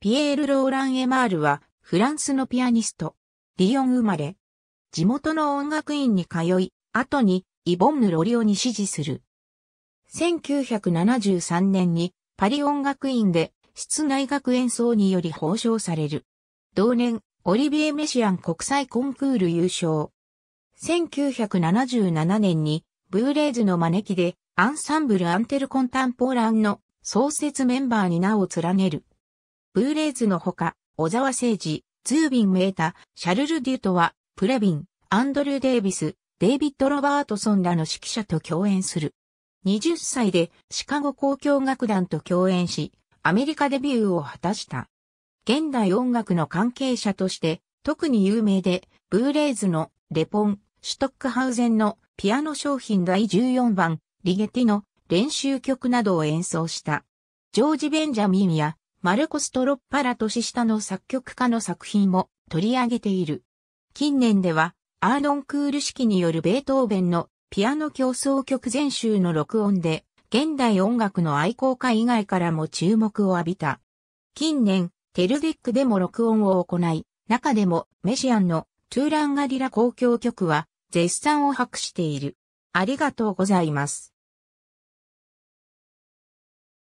ピエール・ローラン・エマールは、フランスのピアニスト。リヨン生まれ。地元の音楽院に通い、後に、イボンヌ・ロリオに支持する。1973年に、パリ音楽院で、室内楽演奏により報奨される。同年、オリビエ・メシアン国際コンクール優勝。1977年に、ブーレーズの招きで、アンサンブル・アンテル・コンタンポーランの創設メンバーに名を連ねる。ブーレーズのほか、小沢誠治、ズービン・メータ、シャルル・デュートは、プレビン、アンドル・デイビス、デイビッド・ロバートソンらの指揮者と共演する。20歳でシカゴ交響楽団と共演し、アメリカデビューを果たした。現代音楽の関係者として、特に有名で、ブーレイズのレポン、シュトックハウゼンのピアノ商品第14番、リゲティの練習曲などを演奏した。ジョージ・ベンジャミンやマルコス・トロッパラ年下の作曲家の作品も取り上げている。近年では、アードン・クール式によるベートーベンのピアノ競争曲全集の録音で、現代音楽の愛好家以外からも注目を浴びた。近年、テルディックでも録音を行い、中でもメシアンのトゥーランガディラ公共曲は絶賛を博している。ありがとうございます。